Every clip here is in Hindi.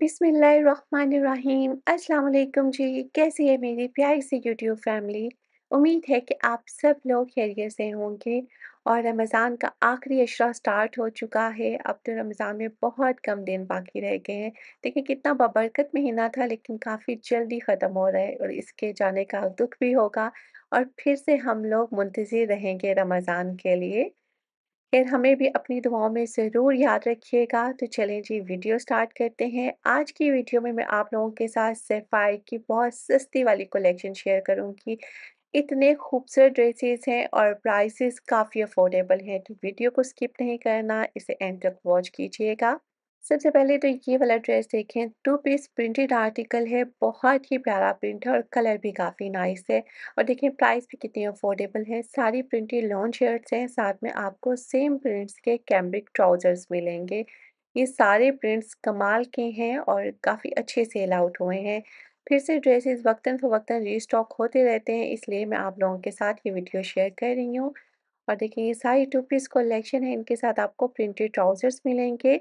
बिस्मिल्लाहिर्रहमानिर्रहीम अस्सलाम वालेकुम जी कैसी है मेरी प्यारी सी यूट्यूब फैमिली उम्मीद है कि आप सब लोग खैरियत से होंगे और रमज़ान का आखिरी अशरा स्टार्ट हो चुका है अब तो रमज़ान में बहुत कम दिन बाकी रह गए हैं देखिए कितना बबरकत महीना था लेकिन काफ़ी जल्दी ख़त्म हो रहा है और इसके जाने का दुख भी होगा और फिर से हम लोग मुंतजिर रहेंगे रमज़ान के लिए फिर हमें भी अपनी दुआओं में ज़रूर याद रखिएगा तो चलें जी वीडियो स्टार्ट करते हैं आज की वीडियो में मैं आप लोगों के साथ सेफाई की बहुत सस्ती वाली कलेक्शन शेयर करूंगी इतने खूबसूरत ड्रेसेस हैं और प्राइसेस काफ़ी अफोर्डेबल हैं तो वीडियो को स्किप नहीं करना इसे एंड तक वॉच कीजिएगा सबसे पहले तो ये वाला ड्रेस देखें टू पीस प्रिंटेड आर्टिकल है बहुत ही प्यारा प्रिंट है और कलर भी काफ़ी नाइस है और देखें प्राइस भी कितनी अफोर्डेबल है सारी प्रिंटेड लॉन्ग शर्ट्स हैं साथ में आपको सेम प्रिंट्स के कैम्ब्रिक ट्राउज़र्स मिलेंगे ये सारे प्रिंट्स कमाल के हैं और काफ़ी अच्छे सेल आउट हुए हैं फिर से ड्रेसेस वक्ता फ़वक्ता रीस्टॉक होते रहते हैं इसलिए मैं आप लोगों के साथ ये वीडियो शेयर कर रही हूँ और देखिए ये सारी टू पीस कलेक्शन है इनके साथ आपको प्रिंटेड ट्राउज़र्स मिलेंगे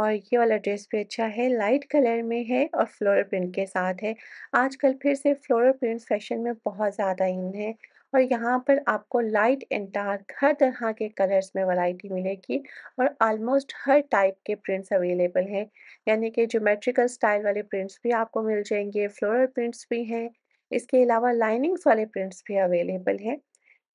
और ये वाला ड्रेस भी अच्छा है लाइट कलर में है और फ्लोरल प्रिंट के साथ है आजकल फिर से फ्लोरल प्रिंट फैशन में बहुत ज़्यादा इन है और यहाँ पर आपको लाइट एंड डार्क हर तरह के कलर्स में वैरायटी मिलेगी और आलमोस्ट हर टाइप के प्रिंट्स अवेलेबल हैं यानी कि ज्योमेट्रिकल स्टाइल वाले प्रिंट्स भी आपको मिल जाएंगे फ्लोरल प्रिंट्स भी हैं इसके अलावा लाइनिंग्स वाले प्रिंट्स भी अवेलेबल हैं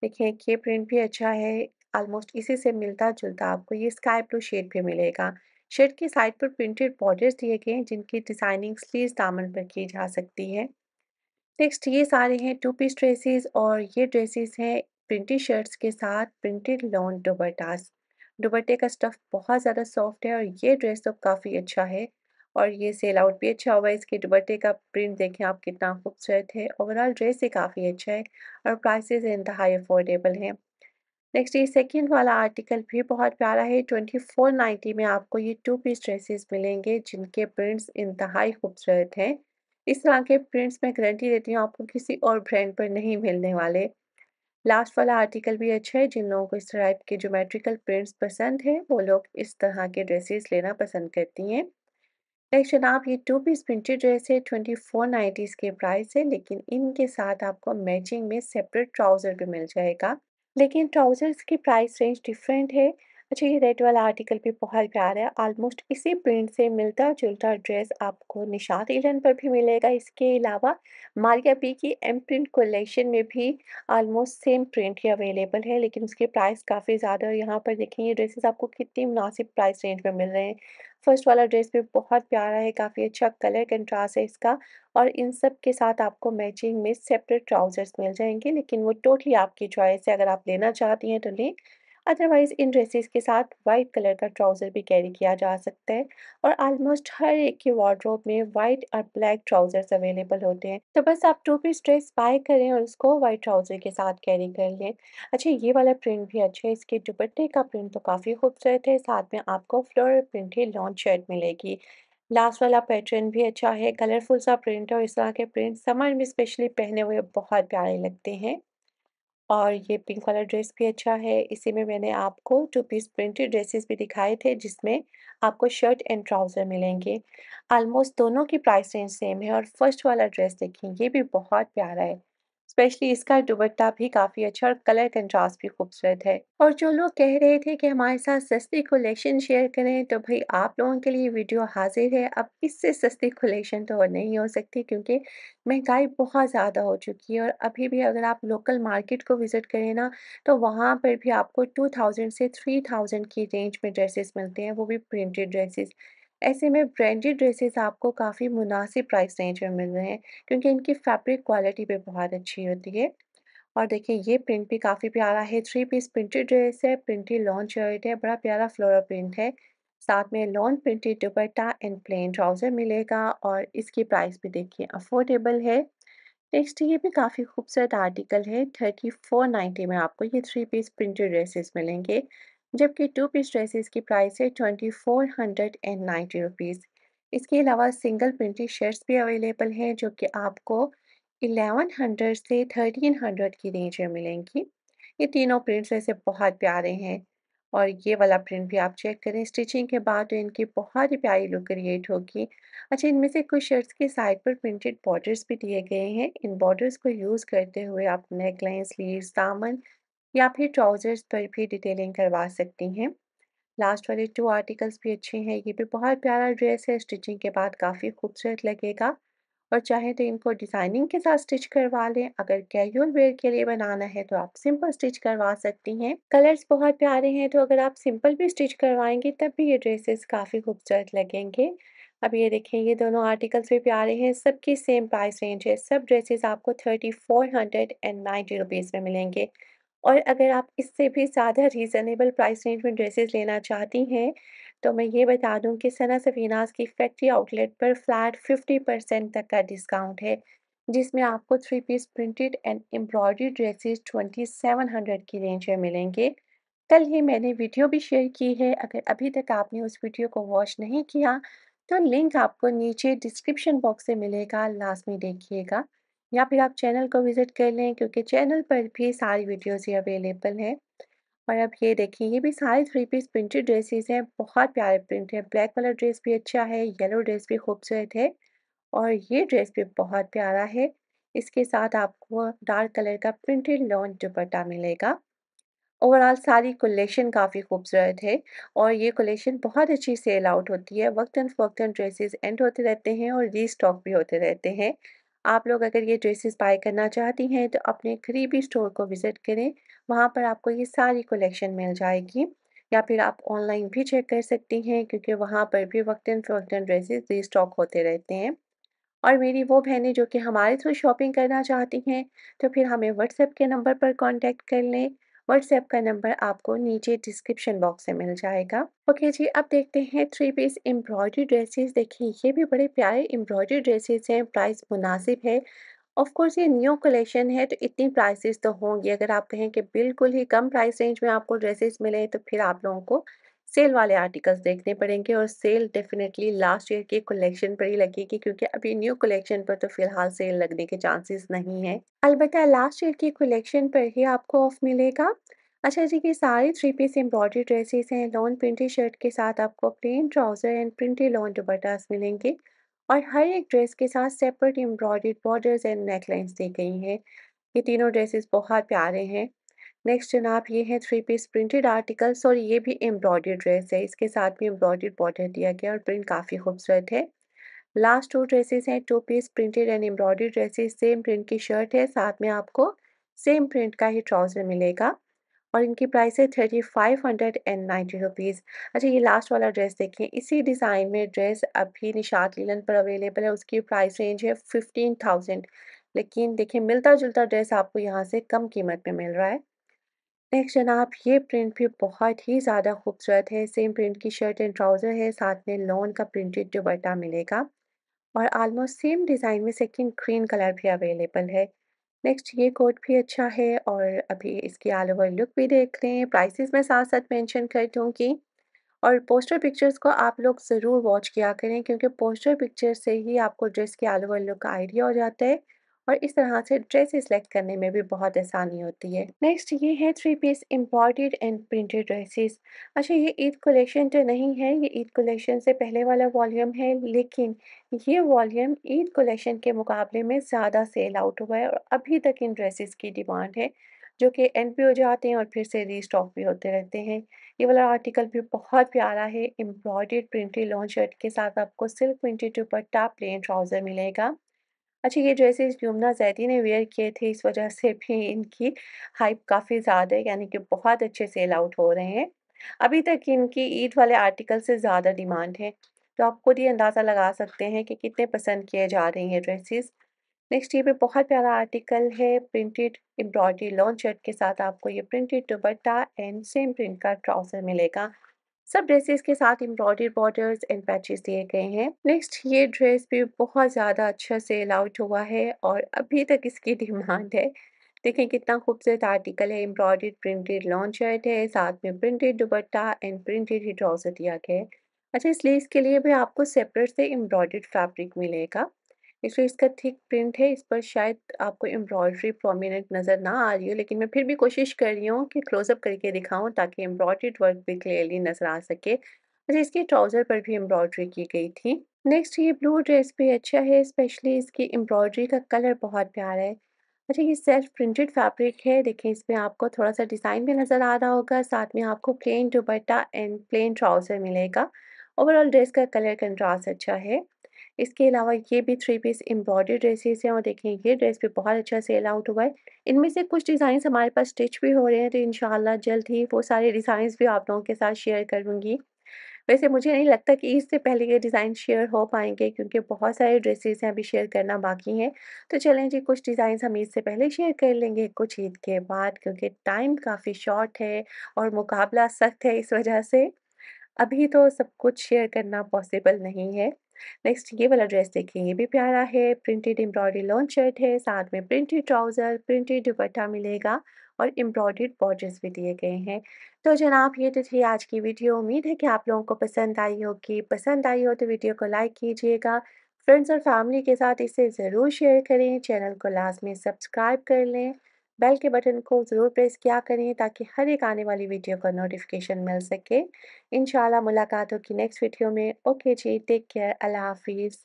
देखिए ये प्रिंट भी अच्छा है आलमोस्ट इसी से मिलता जुलता आपको ये स्काई ब्लू शेड भी मिलेगा शर्ट के साइड पर प्रिंटेड बॉर्डर्स दिए गए हैं जिनकी डिज़ाइनिंग स्लीव दामन पर की जा सकती है नेक्स्ट ये सारे हैं टू पीस ड्रेसेस और ये ड्रेसेस हैं प्रिंटेड शर्ट्स के साथ प्रिंटेड लॉन दुबट्टास दुबट्टे का स्टफ़ बहुत ज़्यादा सॉफ्ट है और ये ड्रेस तो काफ़ी अच्छा है और ये सेल आउट भी अच्छा हुआ है इसके दुबट्टे का प्रिंट देखें आप कितना खूबसूरत है ओवरऑल ड्रेस ही काफ़ी अच्छा है और प्राइसेस इंतहाई अफोर्डेबल हैं नेक्स्ट ये सेकेंड वाला आर्टिकल भी बहुत प्यारा है ट्वेंटी फोर नाइन्टी में आपको ये टू पीस ड्रेसेस मिलेंगे जिनके प्रिंट्स इंतहाई खूबसूरत हैं इस तरह के प्रिंट्स मैं गारंटी देती हूँ आपको किसी और ब्रांड पर नहीं मिलने वाले लास्ट वाला आर्टिकल भी अच्छा है जिन लोगों को इस टाइप के जोमेट्रिकल प्रिंट्स पसंद है वो लोग इस तरह के ड्रेसेस लेना पसंद करती हैं नेक्स्ट जनाब ये टू पीस प्रिंटेड ड्रेस है ट्वेंटी फोर नाइन्टीज़ के प्राइस है लेकिन इनके साथ आपको मैचिंग में सेपरेट ट्राउज़र भी मिल जाएगा लेकिन ट्राउजर्स की प्राइस रेंज डिफरेंट है अच्छा ये रेड वाला आर्टिकल भी बहुत प्यारा है ऑलमोस्ट इसी प्रिंट से मिलता जुलता ड्रेस आपको निशात इलन पर भी मिलेगा इसके अलावा मारिया बी की एम प्रिंट कलेक्शन में भी ऑलमोस्ट सेम प्रिंट ही अवेलेबल है लेकिन उसके प्राइस काफ़ी ज़्यादा है यहाँ पर देखें ये ड्रेसेस आपको कितनी मुनासिब प्राइस रेंज में मिल रहे हैं फर्स्ट वाला ड्रेस भी बहुत प्यारा है काफ़ी अच्छा कलर कंट्रास्ट है इसका और इन सब के साथ आपको मैचिंग में सेपरेट ट्राउज़र्स मिल जाएंगे लेकिन वो टोटली आपकी चॉइस है अगर आप लेना चाहती हैं तो लें अदरवाइज़ इन ड्रेसेस के साथ वाइट कलर का ट्राउज़र भी कैरी किया जा सकता है और आलमोस्ट हर एक के वार्ड्रोब में वाइट और ब्लैक ट्राउज़र्स अवेलेबल होते हैं तो बस आप टू पीस ड्रेस बाय करें और उसको वाइट ट्राउज़र के साथ कैरी कर लें अच्छा ये वाला प्रिंट भी अच्छा है इसके दुपट्टे का प्रिंट तो काफ़ी खूबसूरत है साथ में आपको फ्लोर प्रिंट ही लॉन्च शर्ट मिलेगी लास्ट वाला पैटर्न भी अच्छा है कलरफुल सा प्रिंट है और इस तरह के प्रिंट समर में स्पेशली पहने हुए बहुत प्यारे लगते हैं और ये पिंक वाला ड्रेस भी अच्छा है इसी में मैंने आपको टू पीस प्रिंटेड ड्रेसेस भी दिखाए थे जिसमें आपको शर्ट एंड ट्राउज़र मिलेंगे आलमोस्ट दोनों की प्राइस रेंज सेम है और फर्स्ट वाला ड्रेस देखें ये भी बहुत प्यारा है स्पेशली इसका दुबट्टा भी काफ़ी अच्छा और कलर कंट्रास्ट भी खूबसूरत है और जो लोग कह रहे थे कि हमारे साथ सस्ती कलेक्शन शेयर करें तो भाई आप लोगों के लिए वीडियो हाजिर है अब इससे सस्ती कलेक्शन तो नहीं हो सकती क्योंकि महंगाई बहुत ज़्यादा हो चुकी है और अभी भी अगर आप लोकल मार्केट को विज़िट करें ना तो वहाँ पर भी आपको टू थाउजेंड से थ्री थाउजेंड की रेंज में ड्रेसेस मिलते हैं वो भी प्रिंटेड ड्रेसेस ऐसे में ब्रांडेड ड्रेसेस आपको काफ़ी मुनासिब प्राइस रेंज में मिल रहे हैं क्योंकि इनकी फैब्रिक क्वालिटी भी बहुत अच्छी होती है और देखिए ये प्रिंट भी काफ़ी प्यारा है थ्री पीस प्रिंटेड ड्रेस है प्रिंटेड लॉन्च शर्ट है बड़ा प्यारा फ्लोरा प्रिंट है साथ में long printed dupatta and plain trouser मिलेगा और इसकी प्राइस भी देखिए अफोर्डेबल है नेक्स्ट ये भी काफ़ी खूबसूरत आर्टिकल है थर्टी फोर नाइन्टी में आपको ये थ्री पीस प्रिंटेड ड्रेसेस मिलेंगे जबकि टू पीस ड्रेसेस की प्राइस है twenty four hundred and ninety rupees इसके अलावा सिंगल प्रिंटेड शर्ट्स भी अवेलेबल हैं जो कि आपको एलेवन हंड्रेड से थर्टीन हंड्रेड की रेंज में मिलेंगी ये तीनों प्रिंट्स वैसे बहुत प्यारे हैं और ये वाला प्रिंट भी आप चेक करें स्टिचिंग के बाद तो इनकी बहुत ही प्यारी लुक क्रिएट होगी अच्छा इनमें से कुछ शर्ट्स के साइड पर प्रिंटेड बॉर्डर्स भी दिए गए हैं इन बॉर्डर्स को यूज़ करते हुए आप नेकलाइन लाइन स्लीव दामन या फिर ट्राउज़र्स पर भी डिटेलिंग करवा सकती हैं लास्ट वाले टू आर्टिकल्स भी अच्छे हैं ये भी बहुत प्यारा ड्रेस है स्टिचिंग के बाद काफ़ी खूबसूरत लगेगा और चाहे तो इनको डिज़ाइनिंग के साथ स्टिच करवा लें अगर कैजुअल वेयर के लिए बनाना है तो आप सिंपल स्टिच करवा सकती हैं कलर्स बहुत प्यारे हैं तो अगर आप सिंपल भी स्टिच करवाएंगे तब भी ये ड्रेसेस काफ़ी खूबसूरत लगेंगे अब ये देखें ये दोनों आर्टिकल्स भी प्यारे हैं सबकी सेम प्राइस रेंज है सब ड्रेसेस आपको thirty four hundred and ninety rupees में मिलेंगे और अगर आप इससे भी ज़्यादा रीज़नेबल प्राइस रेंज में ड्रेसेस लेना चाहती हैं तो मैं ये बता दूं कि सना सफीनास की फैक्ट्री आउटलेट पर फ्लैट 50 परसेंट तक का डिस्काउंट है जिसमें आपको three piece printed and embroidery dresses 2700 की रेंज में मिलेंगे कल ही मैंने वीडियो भी शेयर की है अगर अभी तक आपने उस वीडियो को वॉच नहीं किया तो लिंक आपको नीचे डिस्क्रिप्शन बॉक्स से मिलेगा लास्ट में देखिएगा या फिर आप चैनल को विज़िट कर लें क्योंकि चैनल पर भी सारी वीडियोस ही अवेलेबल हैं और अब ये देखिए ये भी सारे थ्री पीस प्रिंटेड ड्रेसेस हैं बहुत प्यारे प्रिंट हैं ब्लैक कलर ड्रेस भी अच्छा है येलो ड्रेस भी खूबसूरत है और ये ड्रेस भी बहुत प्यारा है इसके साथ आपको डार्क कलर का प्रिंटेड लॉन्च दुपट्टा मिलेगा ओवरऑल सारी कलेक्शन काफ़ी खूबसूरत है और ये कलेक्शन बहुत अच्छी सेल आउट होती है वक्ता फ़वक्ता ड्रेसेस एंड होते रहते हैं और री स्टॉक भी होते रहते हैं आप लोग अगर ये ड्रेसेस बाय करना चाहती हैं तो अपने करीबी स्टोर को विज़िट करें वहाँ पर आपको ये सारी कलेक्शन मिल जाएगी या फिर आप ऑनलाइन भी चेक कर सकती हैं क्योंकि वहाँ पर भी वक्ता फ़क्ता ड्रेसेस री स्टॉक होते रहते हैं और मेरी वो बहनें जो कि हमारे थ्रू शॉपिंग करना चाहती हैं तो फिर हमें व्हाट्सएप के नंबर पर कॉन्टेक्ट कर लें व्हाट्सएप का नंबर आपको नीचे डिस्क्रिप्शन बॉक्स में मिल जाएगा ओके okay जी अब देखते हैं थ्री पीस एम्ब्रॉयडरी ड्रेसेस देखिए ये भी बड़े प्यारे एम्ब्रॉयडरी ड्रेसेस हैं प्राइस मुनासिब है ऑफ कोर्स ये न्यू कलेक्शन है तो इतनी प्राइसेस तो होंगी अगर आप कहें कि बिल्कुल ही कम प्राइस रेंज में आपको ड्रेसेस मिले तो फिर आप लोगों को सेल वाले आर्टिकल्स देखने पड़ेंगे और सेल डेफिनेटली लास्ट ईयर के कलेक्शन पर ही लगेगी क्योंकि अभी न्यू कलेक्शन पर तो फिलहाल सेल लगने के चांसेस नहीं है अलबत् लास्ट ईयर के कलेक्शन पर ही आपको ऑफ मिलेगा अच्छा जी ये सारे थ्री पीस एम्ब्रॉयडरी ड्रेसेस हैं लॉन प्रिंटेड शर्ट के साथ आपको plain trouser and printed lawn dupattas मिलेंगे और हर एक ड्रेस के साथ separate embroidery borders and necklines दी गई हैं ये तीनों ड्रेसेस बहुत प्यारे हैं नेक्स्ट जनाब ये है थ्री पीस प्रिंटेड आर्टिकल्स और ये भी एम्ब्रॉयडरी ड्रेस है इसके साथ भी एम्ब्रॉयड बॉर्डर दिया गया और प्रिंट काफ़ी खूबसूरत है लास्ट टू ड्रेसेस हैं two piece printed and embroidery dresses same print की शर्ट है साथ में आपको सेम प्रिंट का ही ट्राउज़र मिलेगा और इनकी प्राइस है thirty five hundred and ninety rupees अच्छा ये लास्ट वाला ड्रेस देखिए इसी डिज़ाइन में ड्रेस अभी निशात लीलन पर अवेलेबल है उसकी प्राइस रेंज है फिफ्टीन थाउजेंड लेकिन देखिए मिलता जुलता ड्रेस आपको यहाँ से कम कीमत में मिल रहा है नेक्स्ट जनाब ये प्रिंट भी बहुत ही ज़्यादा खूबसूरत है सेम प्रिंट की शर्ट एंड ट्राउज़र है साथ में लॉन का प्रिंटेड दुबट्टा मिलेगा और आलमोस्ट सेम डिज़ाइन में सेकंड ग्रीन कलर भी अवेलेबल है नेक्स्ट ये कोट भी अच्छा है और अभी इसकी ऑल ओवर लुक भी देख लें प्राइसेस मैं साथ साथ मेंशन कर दूँगी और पोस्टर पिक्चर्स को आप लोग ज़रूर वॉच किया करें क्योंकि पोस्टर पिक्चर से ही आपको ड्रेस की ऑल ओवर लुक का आइडिया हो जाता है और इस तरह से ड्रेस सेलेक्ट करने में भी बहुत आसानी होती है नेक्स्ट ये है three piece embroidered and printed dresses अच्छा ये ईद कलेक्शन तो नहीं है ये ईद कलेक्शन से पहले वाला वॉल्यूम है लेकिन ये वॉल्यूम ईद कलेक्शन के मुकाबले में ज़्यादा सेल आउट हुआ है और अभी तक इन ड्रेसेस की डिमांड है जो कि एंड भी हो जाते हैं और फिर से री स्टॉक भी होते रहते हैं ये वाला आर्टिकल भी बहुत प्यारा है एम्ब्रॉयड प्रिंटेड लॉन्ग शर्ट के साथ आपको सिल्क प्रिंटेड ऊपर टॉप प्लेन ट्राउज़र मिलेगा अच्छा ये ड्रेसेस यमुना जैदी ने वेयर किए थे इस वजह से भी इनकी हाइप काफ़ी ज़्यादा है यानी कि बहुत अच्छे सेल आउट हो रहे हैं अभी तक इनकी ईद वाले आर्टिकल से ज़्यादा डिमांड है तो आप खुद ही अंदाज़ा लगा सकते हैं कि कितने पसंद किए जा रहे हैं ड्रेसेस नेक्स्ट ये भी बहुत प्यारा आर्टिकल है प्रिंटेड एम्ब्रॉयडरी लॉन्च शर्ट के साथ आपको ये printed dupatta and same print का ट्राउज़र मिलेगा सब ड्रेसेस के साथ एम्ब्रॉयडरी बॉर्डर्स एंड पैचेस दिए गए हैं नेक्स्ट ये ड्रेस भी बहुत ज़्यादा अच्छा से आउट हुआ है और अभी तक इसकी डिमांड है देखें कितना खूबसूरत आर्टिकल है एम्ब्रॉयडरी प्रिंटेड लॉन्च शर्ट है साथ में प्रिंटेड दुबट्टा एंड प्रिंटेड ही ट्राउजर दिया गया है अच्छा इसलिए के लिए भी आपको सेपरेट से एम्ब्रॉयडर्ड फैब्रिक मिलेगा इसलिए इसका थिक प्रिंट है इस पर शायद आपको एम्ब्रॉयडरी प्रोमिनेंट नज़र ना आ रही हो लेकिन मैं फिर भी कोशिश कर रही हूँ कि क्लोजअप करके दिखाऊँ ताकि एम्ब्रॉयड्रीड वर्क भी क्लियरली नज़र आ सके अच्छा इसके ट्राउज़र पर भी एम्ब्रॉयड्री की गई थी नेक्स्ट ये ब्लू ड्रेस भी अच्छा है स्पेशली इसकी एम्ब्रॉयड्री का कलर बहुत प्यारा है अच्छा ये सेल्फ प्रिंटेड फैब्रिक है देखिए इसमें आपको थोड़ा सा डिज़ाइन भी नज़र आ रहा होगा साथ में आपको plain dupatta and plain trouser मिलेगा ओवरऑल ड्रेस का कलर कंट्रास्ट अच्छा है इसके अलावा ये भी थ्री पीस एम्ब्रॉयडरी ड्रेसेस हैं और देखें ये ड्रेस भी बहुत अच्छा सेल आउट हुआ है इनमें से कुछ डिज़ाइन हमारे पास स्टिच भी हो रहे हैं तो इन जल्द ही वो सारे डिज़ाइन भी आप लोगों के साथ शेयर करूँगी वैसे मुझे नहीं लगता कि इससे पहले ये डिज़ाइन शेयर हो पाएंगे क्योंकि बहुत सारे ड्रेसेस हैं अभी शेयर करना बाकी हैं तो चलें जी कुछ डिज़ाइन हम ईद से पहले शेयर कर लेंगे कुछ ईद के बाद क्योंकि टाइम काफ़ी शॉर्ट है और मुकाबला सख्त है इस वजह से अभी तो सब कुछ शेयर करना पॉसिबल नहीं है नेक्स्ट ये वाला ड्रेस देखें ये भी प्यारा है प्रिंटेड एम्ब्रॉयडरी लॉन्च शर्ट है साथ में प्रिंटेड ट्राउज़र प्रिंटेड दुपट्टा मिलेगा और एम्ब्रॉयडर्ड बॉर्डर्स भी दिए गए हैं तो जनाब ये तो थी आज की वीडियो उम्मीद है कि आप लोगों को पसंद आई होगी पसंद आई हो तो वीडियो को लाइक कीजिएगा फ्रेंड्स और फैमिली के साथ इसे ज़रूर शेयर करें चैनल को लास्ट में सब्सक्राइब कर लें बेल के बटन को ज़रूर प्रेस किया करें ताकि हर एक आने वाली वीडियो का नोटिफिकेशन मिल सके इन मुलाकात होगी नेक्स्ट वीडियो में ओके जी टेक केयर अल्लाह हाफिज़